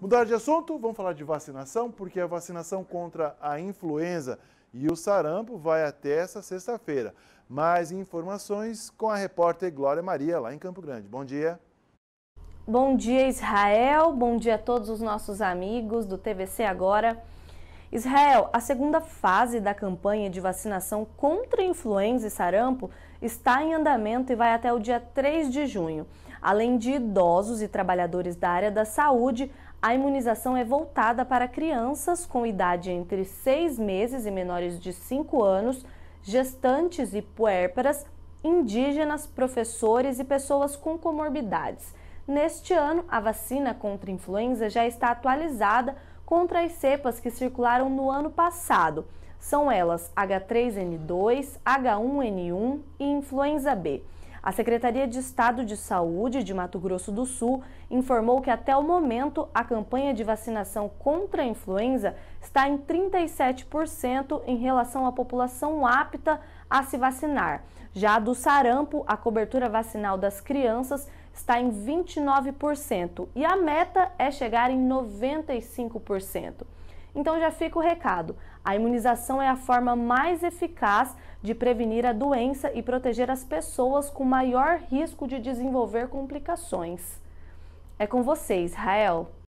Mudar de assunto, vamos falar de vacinação, porque a vacinação contra a influenza e o sarampo vai até essa sexta-feira. Mais informações com a repórter Glória Maria, lá em Campo Grande. Bom dia. Bom dia, Israel. Bom dia a todos os nossos amigos do TVC Agora. Israel, a segunda fase da campanha de vacinação contra influenza e sarampo está em andamento e vai até o dia 3 de junho. Além de idosos e trabalhadores da área da saúde, a imunização é voltada para crianças com idade entre 6 meses e menores de 5 anos, gestantes e puérperas, indígenas, professores e pessoas com comorbidades. Neste ano, a vacina contra influenza já está atualizada contra as cepas que circularam no ano passado. São elas H3N2, H1N1 e influenza B. A Secretaria de Estado de Saúde de Mato Grosso do Sul informou que até o momento a campanha de vacinação contra a influenza está em 37% em relação à população apta a se vacinar. Já do sarampo, a cobertura vacinal das crianças está em 29% e a meta é chegar em 95%. Então já fica o recado: a imunização é a forma mais eficaz de prevenir a doença e proteger as pessoas com maior risco de desenvolver complicações. É com você, Israel!